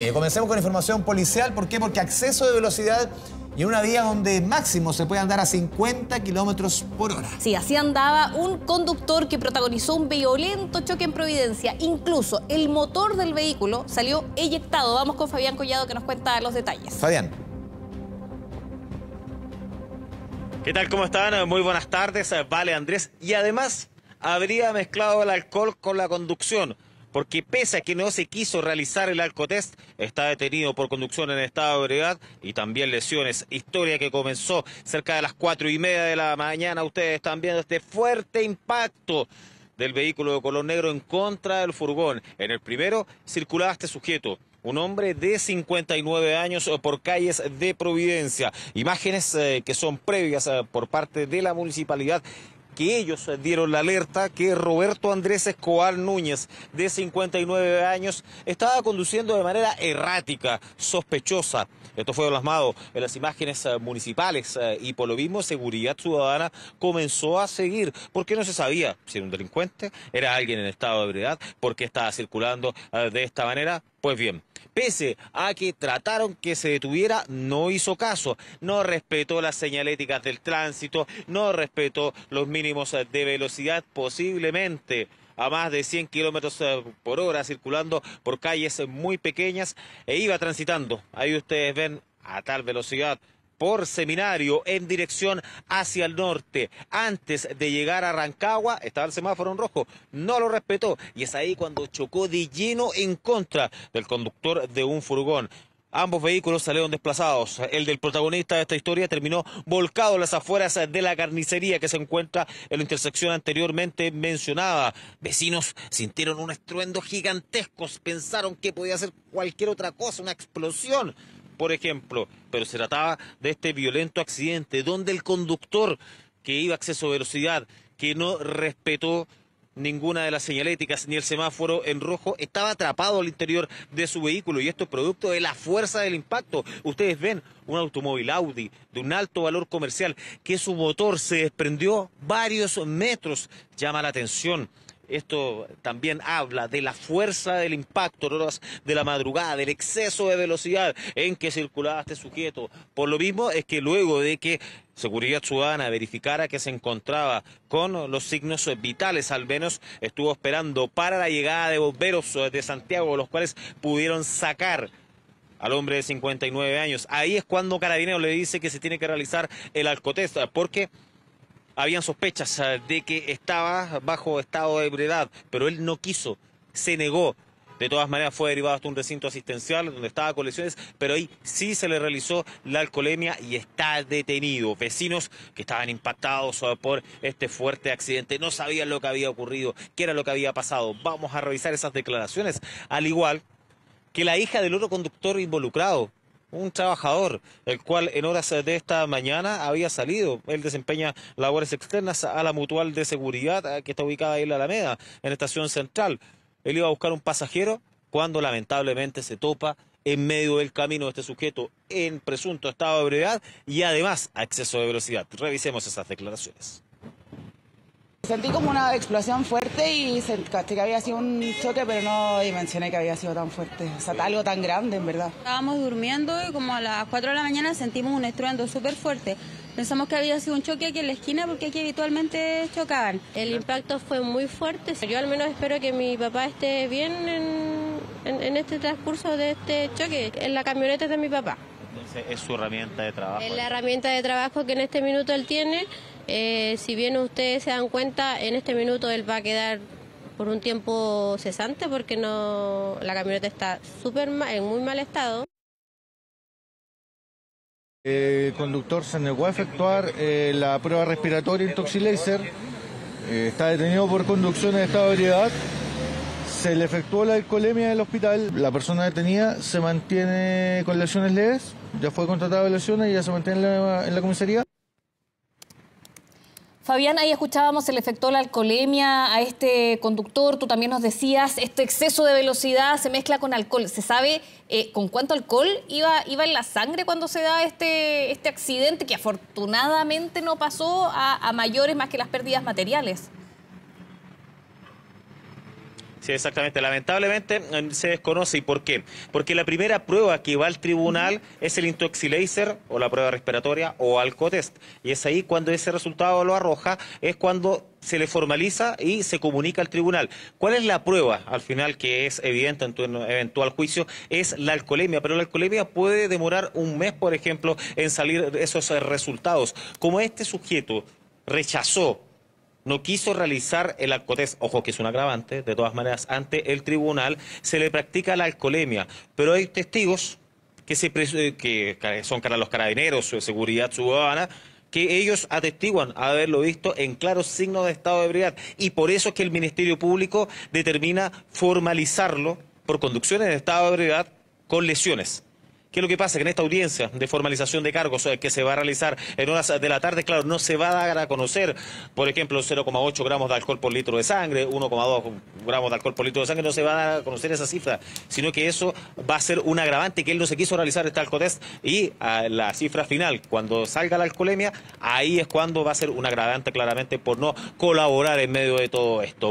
Eh, comencemos con información policial. ¿Por qué? Porque acceso de velocidad y una vía donde máximo se puede andar a 50 kilómetros por hora. Sí, así andaba un conductor que protagonizó un violento choque en Providencia. Incluso el motor del vehículo salió eyectado. Vamos con Fabián Collado que nos cuenta los detalles. Fabián. ¿Qué tal? ¿Cómo están? Muy buenas tardes. Eh, vale, Andrés. Y además habría mezclado el alcohol con la conducción porque pese a que no se quiso realizar el alcotest, está detenido por conducción en estado de ebriedad y también lesiones. Historia que comenzó cerca de las cuatro y media de la mañana. Ustedes están viendo este fuerte impacto del vehículo de color negro en contra del furgón. En el primero circulaba este sujeto. Un hombre de 59 años eh, por calles de Providencia. Imágenes eh, que son previas eh, por parte de la municipalidad que ellos dieron la alerta que Roberto Andrés Escobar Núñez, de 59 años, estaba conduciendo de manera errática, sospechosa. Esto fue plasmado en las imágenes eh, municipales eh, y por lo mismo Seguridad Ciudadana comenzó a seguir porque no se sabía si era un delincuente, era alguien en estado de ebriedad, por qué estaba circulando eh, de esta manera. Pues bien, pese a que trataron que se detuviera, no hizo caso, no respetó las señaléticas del tránsito, no respetó los mínimos de velocidad posiblemente a más de 100 kilómetros eh, por hora circulando por calles muy pequeñas e iba transitando. Ahí ustedes ven a tal velocidad por seminario en dirección hacia el norte. Antes de llegar a Rancagua estaba el semáforo en rojo, no lo respetó y es ahí cuando chocó de lleno en contra del conductor de un furgón. Ambos vehículos salieron desplazados. El del protagonista de esta historia terminó volcado en las afueras de la carnicería que se encuentra en la intersección anteriormente mencionada. Vecinos sintieron un estruendo gigantesco, pensaron que podía ser cualquier otra cosa, una explosión por ejemplo, pero se trataba de este violento accidente donde el conductor que iba a acceso a velocidad, que no respetó ninguna de las señaléticas ni el semáforo en rojo, estaba atrapado al interior de su vehículo y esto es producto de la fuerza del impacto. Ustedes ven un automóvil Audi de un alto valor comercial que su motor se desprendió varios metros. Llama la atención esto también habla de la fuerza del impacto de la madrugada, del exceso de velocidad en que circulaba este sujeto. Por lo mismo es que luego de que Seguridad Ciudadana verificara que se encontraba con los signos vitales, al menos estuvo esperando para la llegada de bomberos de Santiago, los cuales pudieron sacar al hombre de 59 años. Ahí es cuando Carabineros le dice que se tiene que realizar el alcotesta, porque habían sospechas eh, de que estaba bajo estado de ebriedad, pero él no quiso, se negó. De todas maneras fue derivado hasta un recinto asistencial donde estaba con lesiones, pero ahí sí se le realizó la alcoholemia y está detenido. Vecinos que estaban impactados eh, por este fuerte accidente no sabían lo que había ocurrido, qué era lo que había pasado. Vamos a revisar esas declaraciones, al igual que la hija del otro conductor involucrado, un trabajador, el cual en horas de esta mañana había salido. Él desempeña labores externas a la mutual de seguridad eh, que está ubicada en la Alameda, en la estación central. Él iba a buscar un pasajero cuando lamentablemente se topa en medio del camino de este sujeto en presunto estado de brevedad y además a exceso de velocidad. Revisemos esas declaraciones. Sentí como una explosión fuerte y sentí que había sido un choque, pero no dimensioné que había sido tan fuerte, o sea, algo tan grande en verdad. Estábamos durmiendo y como a las 4 de la mañana sentimos un estruendo súper fuerte. Pensamos que había sido un choque aquí en la esquina porque aquí habitualmente chocaban. El impacto fue muy fuerte. Yo al menos espero que mi papá esté bien en, este transcurso de este choque. En la camioneta de mi papá. Entonces es su herramienta de trabajo. Es la herramienta de trabajo que en este minuto él tiene eh, si bien ustedes se dan cuenta, en este minuto él va a quedar por un tiempo cesante porque no la camioneta está super en muy mal estado. El eh, conductor se negó a efectuar eh, la prueba respiratoria intoxilaser. está detenido por conducción en estado de ebriedad. Se le efectuó la alcoholemia el hospital. La persona detenida se mantiene con lesiones leves. Ya fue contratada de lesiones y ya se mantiene en la comisaría. Fabián, ahí escuchábamos, el efecto de la alcoholemia a este conductor. Tú también nos decías, este exceso de velocidad se mezcla con alcohol. ¿Se sabe eh, con cuánto alcohol iba, iba en la sangre cuando se da este, este accidente que afortunadamente no pasó a mayores más que las pérdidas materiales? Sí, exactamente. Lamentablemente eh, se desconoce. ¿Y por qué? Porque la primera prueba que va al tribunal es el intoxilaser o la prueba respiratoria o alcotest. Y es ahí cuando ese resultado lo arroja, es cuando se le formaliza y se comunica al tribunal. ¿Cuál es la prueba al final que es evidente en tu eventual juicio? Es la alcoholemia, pero la alcoholemia puede demorar un mes, por ejemplo, en salir esos eh, resultados. Como este sujeto rechazó no quiso realizar el alcotés, ojo que es un agravante, de todas maneras, ante el tribunal se le practica la alcoholemia, pero hay testigos que, se eh, que son los carabineros, de seguridad ciudadana, que ellos atestiguan haberlo visto en claros signos de estado de ebriedad. Y por eso es que el Ministerio Público determina formalizarlo por conducción en estado de ebriedad con lesiones. ¿Qué es lo que pasa? Que en esta audiencia de formalización de cargos eh, que se va a realizar en horas de la tarde, claro, no se va a dar a conocer, por ejemplo, 0,8 gramos de alcohol por litro de sangre, 1,2 gramos de alcohol por litro de sangre, no se va a dar a conocer esa cifra, sino que eso va a ser un agravante que él no se quiso realizar este test y ah, la cifra final, cuando salga la alcoholemia, ahí es cuando va a ser un agravante claramente por no colaborar en medio de todo esto.